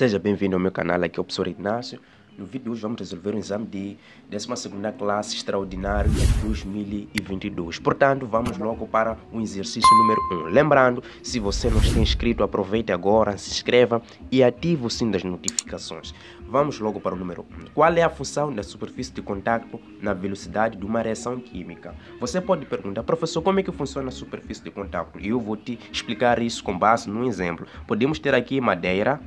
Seja bem-vindo ao meu canal, aqui é o professor Ignacio. No vídeo de hoje vamos resolver um exame de 12 classe extraordinário de 2022. Portanto, vamos logo para o exercício número 1. Lembrando, se você não está inscrito, aproveite agora, se inscreva e ative o sino das notificações. Vamos logo para o número 1. Qual é a função da superfície de contato na velocidade de uma reação química? Você pode perguntar, professor, como é que funciona a superfície de contato E eu vou te explicar isso com base num exemplo. Podemos ter aqui madeira,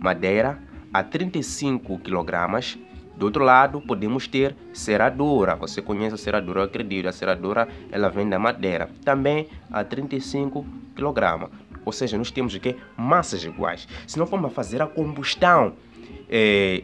madeira a 35 kg. Do outro lado, podemos ter seradora. Você conhece a seradora, eu acredito. A seradora, ela vem da madeira. Também a 35 kg. Ou seja, nós temos o quê? Massas iguais. Se não formos fazer a combustão é,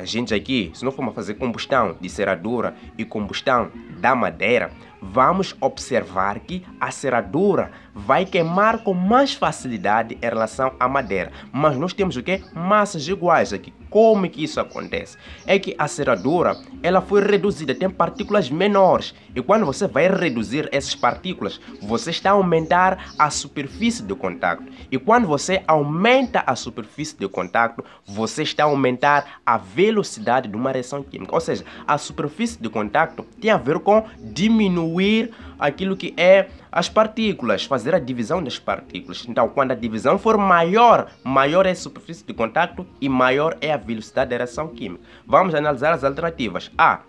a gente aqui, se não formos fazer combustão de seradora e combustão da madeira, vamos observar que a seradora vai queimar com mais facilidade em relação à madeira. Mas nós temos o que Massas iguais aqui. Como que isso acontece? É que a ceradura, ela foi reduzida, tem partículas menores. E quando você vai reduzir essas partículas, você está a aumentar a superfície de contato E quando você aumenta a superfície de contato você está a aumentar a velocidade de uma reação química. Ou seja, a superfície de contato tem a ver com diminuir aquilo que é as partículas, fazer a divisão das partículas. Então, quando a divisão for maior, maior é a superfície de contato e maior é a velocidade da reação química. Vamos analisar as alternativas. A.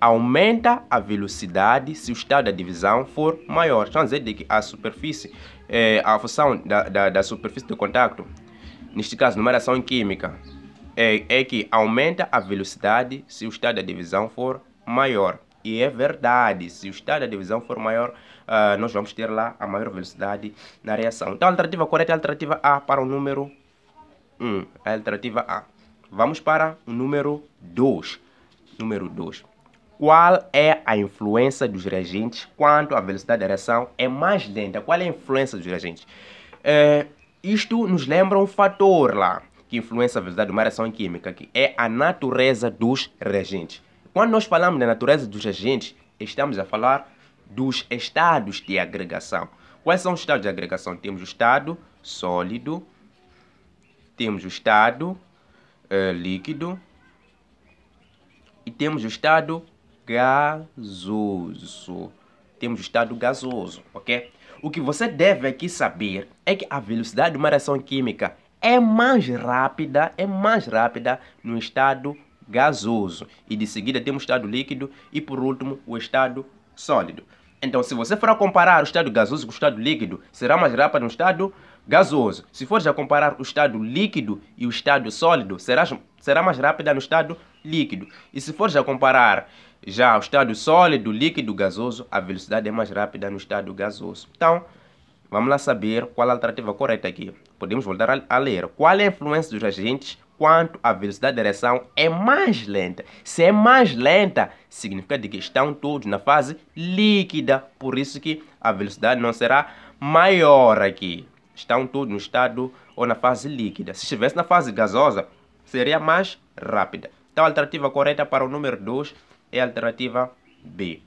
Aumenta a velocidade se o estado da divisão for maior. Então, dizer que a superfície, é, a função da, da, da superfície de contato, neste caso, numa reação química, é, é que aumenta a velocidade se o estado da divisão for maior. E é verdade, se o estado da divisão for maior, ah, nós vamos ter lá a maior velocidade na reação. Então a alternativa correta é a alternativa A para o número 1. A alternativa A. Vamos para o número 2. Número 2. Qual é a influência dos reagentes quando a velocidade da reação é mais lenta? Qual é a influência dos reagentes? Uh, é, isto nos lembra um fator lá que influencia a velocidade de uma reação química, que é a natureza dos reagentes. Quando nós falamos da natureza dos reagentes, estamos a falar dos estados de agregação. Quais são os estados de agregação? Temos o estado sólido, temos o estado uh, líquido e temos o estado gasoso. Temos o estado gasoso, ok? O que você deve aqui saber é que a velocidade de uma reação química é mais rápida, é mais rápida no estado gasoso. E de seguida temos o estado líquido e por último o estado sólido. Então, se você for a comparar o estado gasoso com o estado líquido, será mais rápido no estado gasoso. Se for já comparar o estado líquido e o estado sólido, será, será mais rápida no estado líquido. E se for já comparar já o estado sólido, líquido, gasoso, a velocidade é mais rápida no estado gasoso. Então, vamos lá saber qual a alternativa correta aqui. Podemos voltar a ler. Qual é a influência dos agentes quanto a velocidade da reação é mais lenta. Se é mais lenta, significa que estão todos na fase líquida, por isso que a velocidade não será maior aqui. Estão todos no estado ou na fase líquida. Se estivesse na fase gasosa, seria mais rápida. Então a alternativa correta para o número 2 é a alternativa B.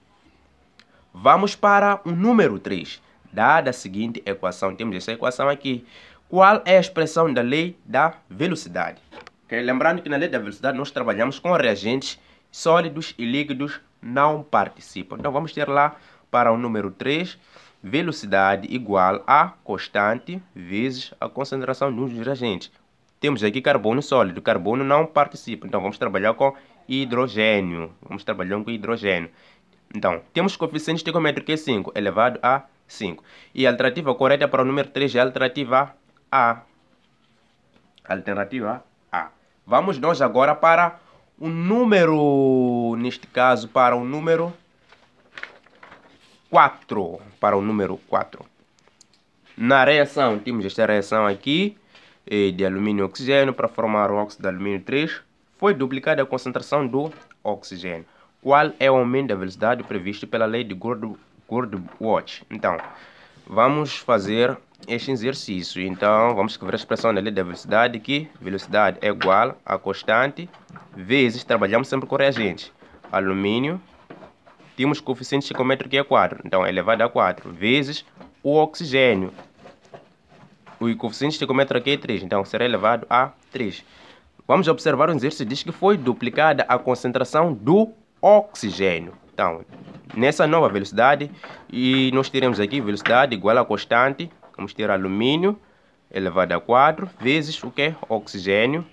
Vamos para o número 3. Dada a seguinte equação, temos essa equação aqui. Qual é a expressão da lei da velocidade? Okay? Lembrando que na lei da velocidade nós trabalhamos com reagentes sólidos e líquidos não participam. Então vamos ter lá para o número 3, velocidade igual a constante vezes a concentração dos reagentes. Temos aqui carbono sólido, carbono não participa, então vamos trabalhar com hidrogênio. Vamos trabalhar com hidrogênio. Então, temos coeficiente estequiométrico que é 5 elevado a 5. E a alternativa correta para o número 3 é a alternativa a. Alternativa A. Vamos nós agora para o número, neste caso, para o número 4. Para o número 4. Na reação, temos esta reação aqui eh, de alumínio e oxigênio para formar o óxido de alumínio 3. Foi duplicada a concentração do oxigênio. Qual é o aumento da velocidade previsto pela lei de Gordon-Watch? Então, vamos fazer é este exercício. Então, vamos escrever a expressão da lei da velocidade, que velocidade é igual a constante vezes, trabalhamos sempre com reagente, alumínio, temos coeficiente psicométrico que é 4, então é elevado a 4, vezes o oxigênio. O coeficiente psicométrico aqui é 3, então será elevado a 3. Vamos observar o exercício diz que foi duplicada a concentração do oxigênio. Então, nessa nova velocidade, e nós teremos aqui velocidade igual a constante Vamos ter alumínio elevado a 4 vezes o que? Oxigênio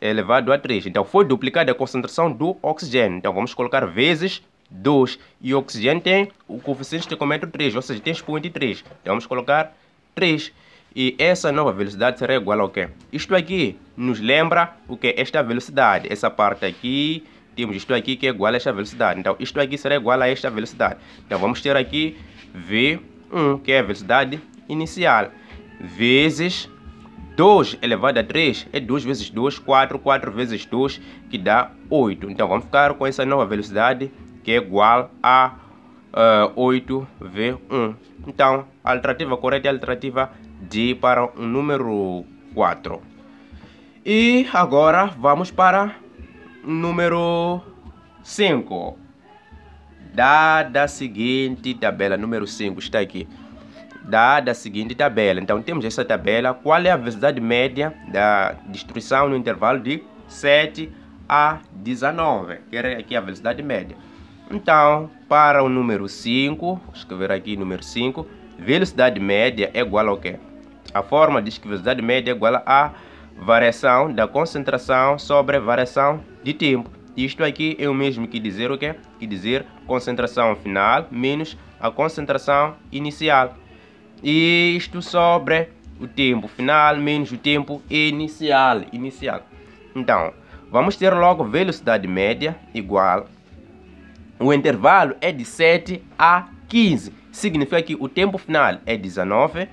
elevado a 3. Então foi duplicada a concentração do oxigênio. Então vamos colocar vezes 2. E o oxigênio tem o coeficiente de comento 3, ou seja, tem expoente 3. Então vamos colocar 3. E essa nova velocidade será igual ao quê? Isto aqui nos lembra o que? Esta velocidade. Essa parte aqui, temos isto aqui que é igual a esta velocidade. Então isto aqui será igual a esta velocidade. Então vamos ter aqui V 1, que é a velocidade inicial, vezes 2 elevado a 3 é 2 vezes 2, 4, 4 vezes 2, que dá 8. Então vamos ficar com essa nova velocidade, que é igual a uh, eh, 8v1. Então, a alternativa correta é a alternativa D para o número 4. E agora vamos para o número 5 dada a seguinte tabela, número 5, está aqui. Dada a seguinte tabela. Então, temos essa tabela. Qual é a velocidade média da destruição no intervalo de 7 a 19? Que era aqui a velocidade média. Então, para o número 5, escrever aqui número 5, velocidade média é igual ao quê? A forma diz que velocidade média é igual a variação da concentração sobre variação de tempo. Isto aqui é o mesmo que dizer o quê? Que dizer concentração final menos a concentração inicial. Isto sobre o tempo final menos o tempo inicial. inicial. Então, vamos ter logo velocidade média igual. O intervalo é de 7 a 15. Significa que o tempo final é 19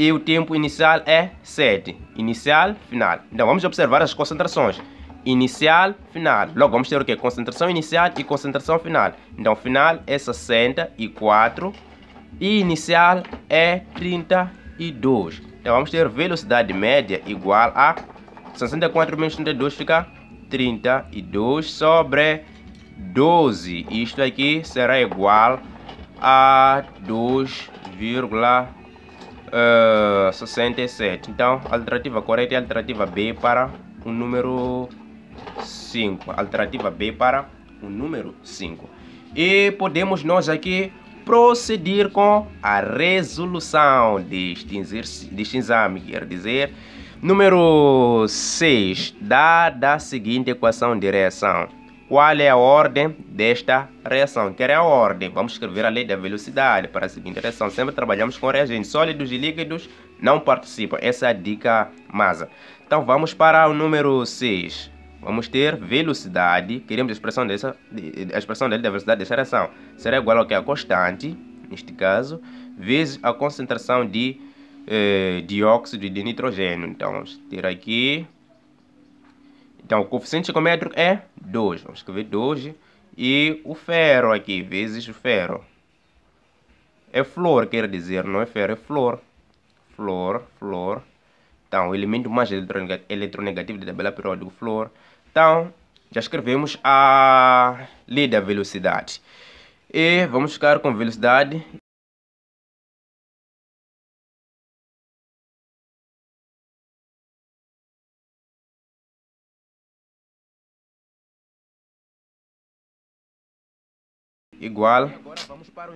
e o tempo inicial é 7. Inicial, final. Então vamos observar as concentrações. Inicial, final. Logo vamos ter o que? Concentração inicial e concentração final. Então final é 64 e inicial é 32. Então vamos ter velocidade média igual a 64 menos 32 fica 32 sobre 12. Isto aqui será igual a 2,5 uh, eh, 67. Então, alternativa correta é alternativa B para o número 5. Alternativa B para o número 5. E podemos nós aqui proceder com a resolução deste, deste exame, quer dizer, número 6, dada a seguinte equação de reação. Qual é a ordem desta reação? Quer é a ordem? Vamos escrever a lei da velocidade para a seguinte reação. Sempre trabalhamos com reagentes sólidos e líquidos, não participam. Essa é a dica massa. Então vamos para o número 6. Vamos ter velocidade, queremos a expressão, dessa, a expressão da da velocidade dessa reação. Será igual ao que? É a constante, neste caso, vezes a concentração de eh, dióxido de nitrogênio. Então vamos ter aqui então, o coeficiente geométrico é 2. Vamos escrever 2. E o ferro aqui, vezes o ferro. É flor, quer dizer, não é ferro, é flor. Flor, flor. Então, o elemento mais eletronegativo da tabela periódica, flor. Então, já escrevemos a lei da velocidade. E vamos ficar com velocidade igual.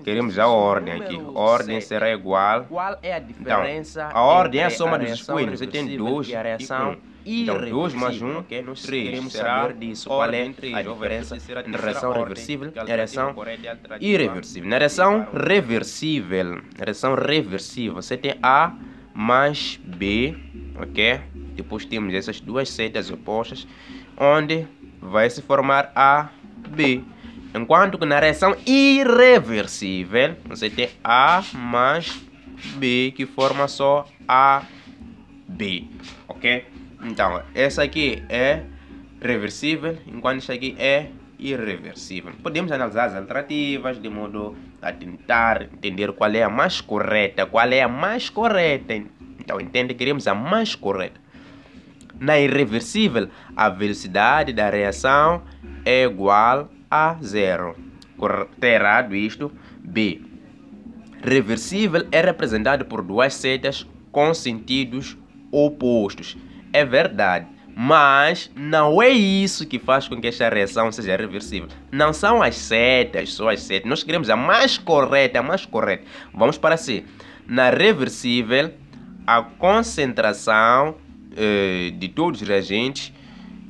Queremos a ordem aqui. A ordem será igual. Qual é a então, diferença? Então, a ordem é a soma dos escolhos. Você tem dois e um. Então, 2 mais 1, um, okay? nós três. queremos será saber disso. Qual é a então, diferença entre reação reversível e reação irreversível? Na reação reversível, reação reversível, você tem A mais B, ok? Depois temos essas duas setas opostas, onde vai se formar A, B. Enquanto que na reação irreversível, você tem A mais B, que forma só AB. Ok? Então, essa aqui é reversível, enquanto essa aqui é irreversível. Podemos analisar as alternativas de modo a tentar entender qual é a mais correta. Qual é a mais correta? Então, entende? Queremos a mais correta. Na irreversível, a velocidade da reação é igual a zero. Está errado isto? B. Reversível é representado por duas setas com sentidos opostos. É verdade. Mas não é isso que faz com que esta reação seja reversível. Não são as setas, só as setas. Nós queremos a mais correta, a mais correta. Vamos para si. Na reversível, a concentração eh, de todos os reagentes,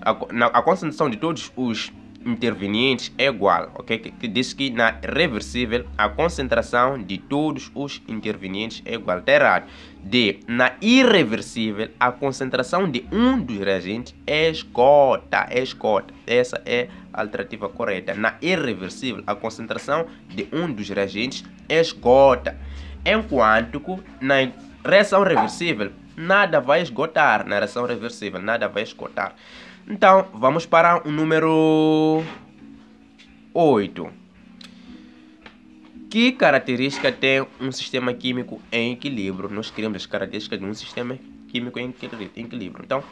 a, na, a concentração de todos os intervenientes é igual, ok? Que, que diz que na reversível a concentração de todos os intervenientes é igual. Está errado. D. Na irreversível a concentração de um dos reagentes é escota, é escota. Essa é a alternativa correta. Na irreversível a concentração de um dos reagentes é esgota. Enquanto que na reação reversível nada vai esgotar. Na reação reversível nada vai esgotar. Então, vamos para o número 8. Que característica tem um sistema químico em equilíbrio? Nós queremos as características de um sistema químico em equilíbrio. Então,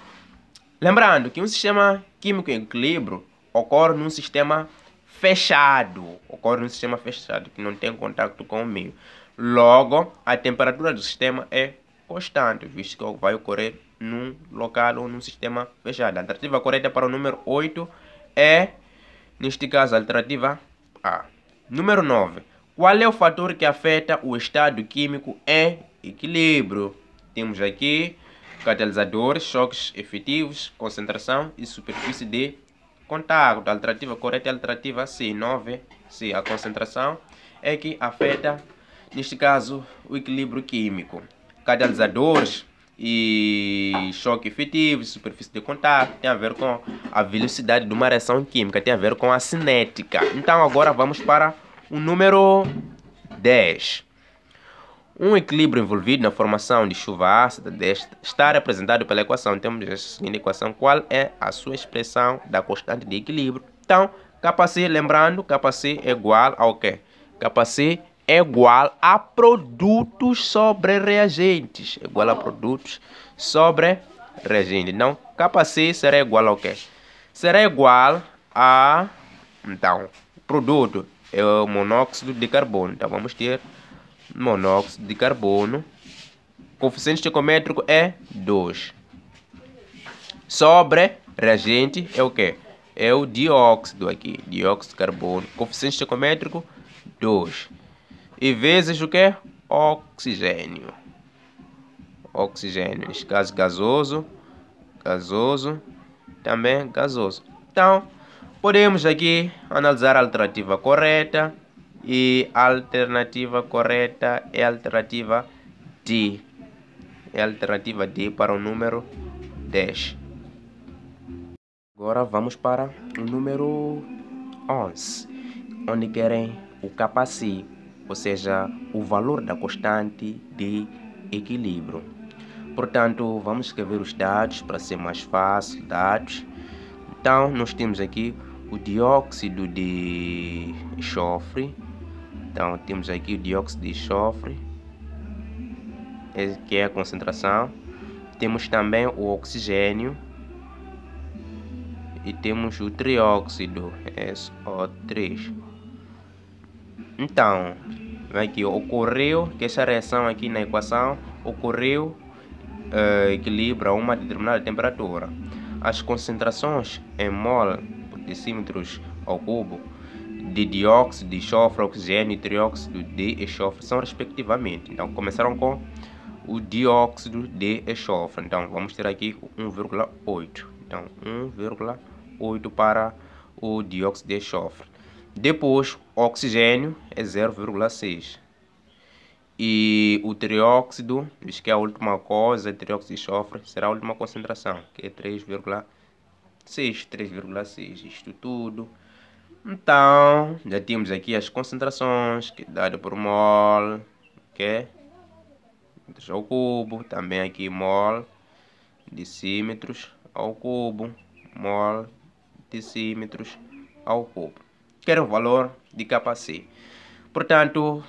lembrando que um sistema químico em equilíbrio ocorre num sistema fechado. Ocorre num sistema fechado, que não tem contato com o meio. Logo, a temperatura do sistema é constante, visto que vai ocorrer num local ou num sistema fechado. A alternativa correta para o número 8 é, neste caso, a alternativa A. Número 9. Qual é o fator que afeta o estado químico em equilíbrio? Temos aqui catalisadores, choques efetivos, concentração e superfície de contato. A alternativa correta é a alternativa C, 9. C, a concentração é que afeta, neste caso, o equilíbrio químico. Catalisadores, e choque efetivo, superfície de contato, tem a ver com a velocidade de uma reação química, tem a ver com a cinética. Então agora vamos para o número 10. Um equilíbrio envolvido na formação de chuva ácida deve está representado pela equação. Temos a seguinte equação, qual é a sua expressão da constante de equilíbrio? Então, KC, lembrando, KC é igual ao quê? KC é igual a produtos sobre reagentes. É igual a produtos sobre reagentes. Então, KC será igual ao quê? Será igual a... Então, produto é o monóxido de carbono. Então, vamos ter monóxido de carbono. Coeficiente estequiométrico é 2. Sobre reagente é o quê? É o dióxido aqui. Dióxido de carbono. Coeficiente estequiométrico 2 e vezes o que? Oxigênio. Oxigênio, gás gasoso, gasoso, também gasoso. Então, podemos aqui analisar a alternativa correta e a alternativa correta é a alternativa D. É a alternativa D para o número 10. Agora vamos para o número 11, onde querem o capacete ou seja, o valor da constante de equilíbrio. Portanto, vamos escrever os dados para ser mais fácil, dados. Então, nós temos aqui o dióxido de enxofre. Então, temos aqui o dióxido de enxofre, é, que é a concentração. Temos também o oxigênio. E temos o trióxido, SO3. Então, aqui ocorreu que essa reação aqui na equação ocorreu uh, equilibra a uma determinada temperatura. As concentrações em mol por decímetros ao cubo de dióxido de enxofre, oxigênio e trióxido de enxofre são respectivamente. Então, começaram com o dióxido de enxofre. Então, vamos ter aqui 1,8. Então, 1,8 para o dióxido de enxofre. Depois, oxigênio é 0,6. E o trióxido, diz que é a última coisa, é trióxido de enxofre, será a última concentração, que é 3,6. 3,6, isto tudo. Então, já temos aqui as concentrações, que é dado por mol, que é ao cubo, também aqui mol, decímetros ao cubo, mol, decímetros ao cubo quer o valor de KC. Portanto,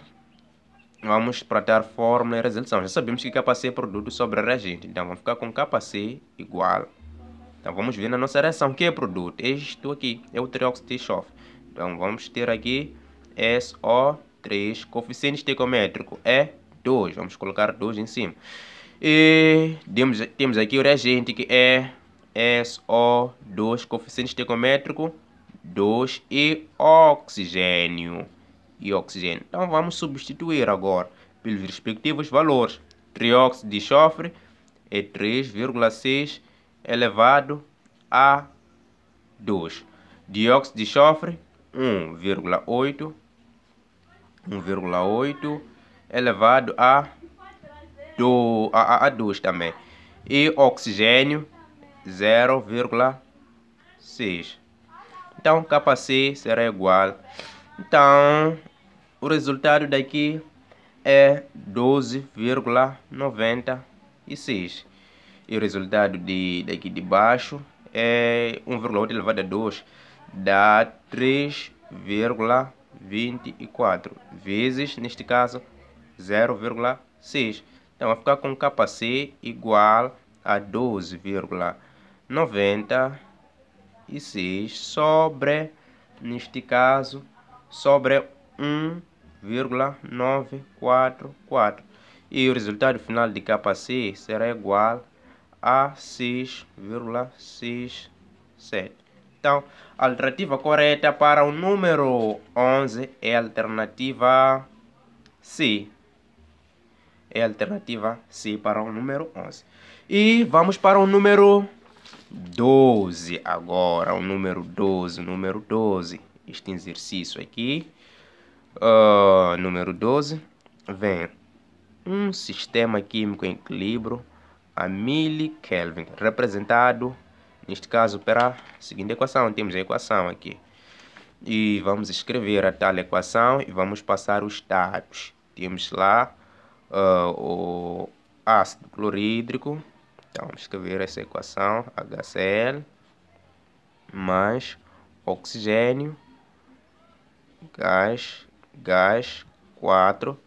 vamos tratar fórmula e resolução. Já sabemos que KC é produto sobre reagente, então vamos ficar com KC igual. Então vamos ver na nossa reação que é produto. Isto aqui é o trióxido de enxofre. Então vamos ter aqui SO3, coeficiente estequiométrico é 2. Vamos colocar 2 em cima. E temos, temos aqui o reagente que é SO2, coeficiente estequiométrico 2 e oxigênio. E oxigênio. Então vamos substituir agora pelos respectivos valores. Trióxido de enxofre é 3,6 elevado a 2. Dióxido de enxofre 1,8 1,8 elevado a, do, a, a, a 2 também. E oxigênio 0,6 então KC será igual. Então, o resultado daqui é 12,96. E o resultado de, daqui de baixo é 1,8 elevado a 2, dá 3,24 vezes, neste caso, 0,6. Então, vai ficar com KC igual a 12,96 e 6 sobre, neste caso, sobre 1,944. E o resultado final de KC será igual a 6,67. Então, a alternativa correta para o número 11 é a alternativa C. É a alternativa C para o número 11. E vamos para o número 12 agora, o número 12, número 12, este exercício aqui, uh, número 12, vem um sistema químico em equilíbrio a 1000 Kelvin, representado, neste caso, pela seguinte equação, temos a equação aqui, e vamos escrever a tal equação e vamos passar os dados, temos lá uh, o ácido clorídrico, então, escrever essa equação, HCl mais oxigênio, gás, gás 4.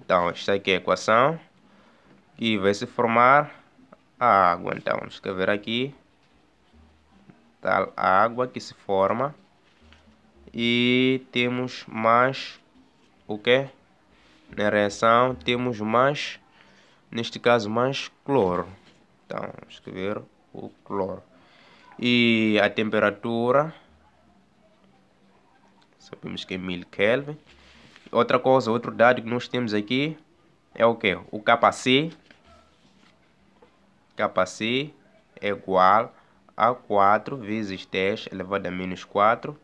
Então, esta aqui é a equação que vai se formar a água. Então, vamos escrever aqui tal tá, água que se forma e temos mais o que? Na reação temos mais, neste caso, mais cloro. Então, escrever o cloro. E a temperatura, sabemos que é 1000 Kelvin. Outra coisa, outro dado que nós temos aqui é o que? O KC. KC é igual a 4 vezes 10 elevado a menos 4.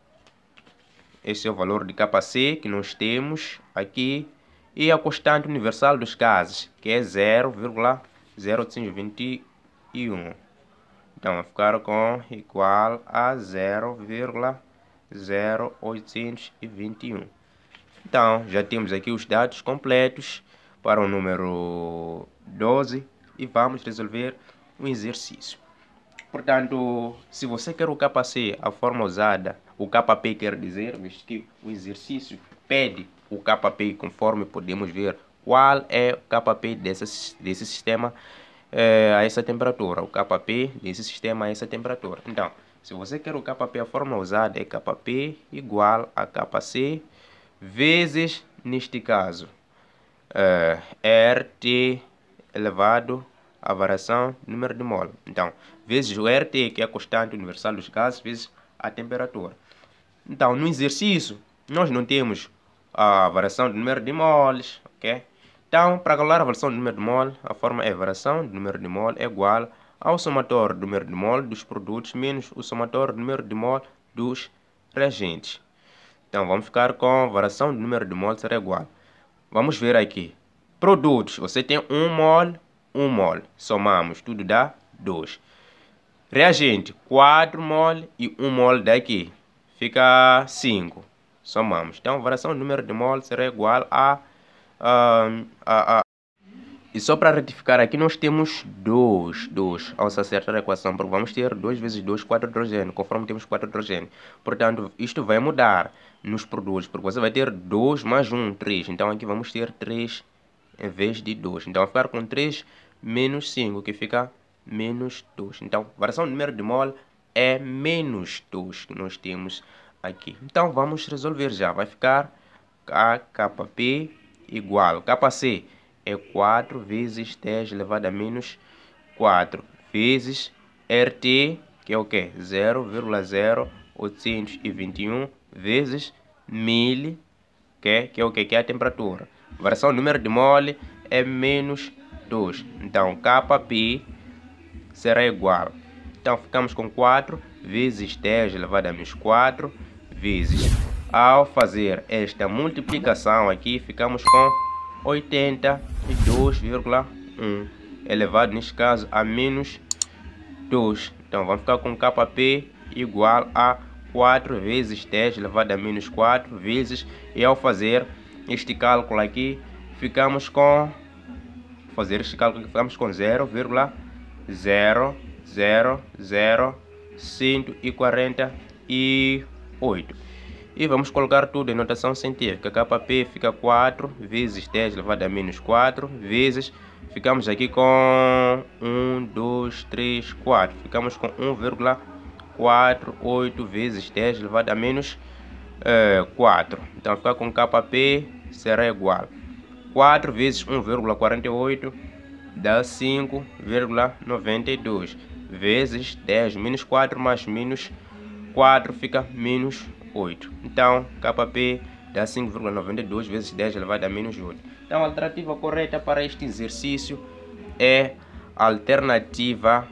Esse é o valor de KC que nós temos aqui. E a constante universal dos gases, que é 0,021 e 1. Então, vai ficar com igual a 0,0821. Então, já temos aqui os dados completos para o número 12 e vamos resolver o um exercício. Portanto, se você quer o KC, a forma usada, o KP quer dizer, visto que o exercício pede o KP conforme podemos ver qual é o KP desse, desse sistema é, a essa temperatura, o KP desse sistema a essa temperatura. Então, se você quer o KP, a fórmula usada é KP igual a KC vezes, neste caso, é, RT elevado a variação número de mol. Então, vezes o RT, que é a constante universal dos gases, vezes a temperatura. Então, no exercício, nós não temos a variação do número de moles, ok? Então, para calcular a variação do número de mol, a forma é variação do número de mol é igual ao somatório do número de mol dos produtos menos o somatório do número de mol dos reagentes. Então, vamos ficar com a variação do número de mol será igual. Vamos ver aqui. Produtos, você tem 1 mol, 1 mol. Somamos, tudo dá 2. Reagente, 4 mol e 1 mol daqui. Fica 5. Somamos. Então, a variação do número de mol será igual a Uh, uh, uh. E só para retificar, aqui nós temos 2, 2. Ao se acertar a equação, porque vamos ter 2 vezes 2, 4 hidrogênio, conforme temos 4 hidrogênio. Portanto, isto vai mudar nos produtos, porque você vai ter 2 mais 1, 3. Então, aqui vamos ter 3 em vez de 2. Então, vai ficar com 3 menos 5, que fica menos 2. Então, variação de número de mol é menos 2 que nós temos aqui. Então, vamos resolver já. Vai ficar KKP igual. KC é 4 vezes 10 elevado a menos 4 vezes RT, que é o que? 0,0821 vezes 1000, que, que é o que? Que é a temperatura. Variação do número de mole é menos 2. Então, Kp será igual. Então, ficamos com 4 vezes 10 elevado a menos 4 vezes ao fazer esta multiplicação aqui, ficamos com 82,1 elevado, neste caso, a menos 2. Então, vamos ficar com Kp igual a 4 vezes 10 elevado a menos 4 vezes. E ao fazer este cálculo aqui, ficamos com... Fazer este cálculo aqui, ficamos com 0,00048. E vamos colocar tudo em notação científica. Kp fica 4 vezes 10 elevado a menos 4 vezes... Ficamos aqui com 1, 2, 3, 4. Ficamos com 1,48 vezes 10 elevado a menos é, eh, 4. Então, ficar com Kp será igual. 4 vezes 1,48 dá 5,92 vezes 10 menos 4 mais menos 4 fica menos 8. Então, KP dá 5,92 vezes 10 elevado a menos 8. Então, a alternativa correta para este exercício é a alternativa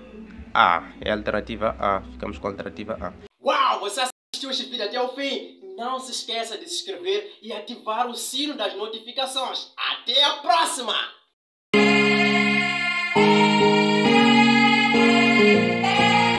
A. É a alternativa A. Ficamos com a alternativa A. Uau! Você assistiu este vídeo até o fim? Não se esqueça de se inscrever e ativar o sino das notificações. Até a próxima!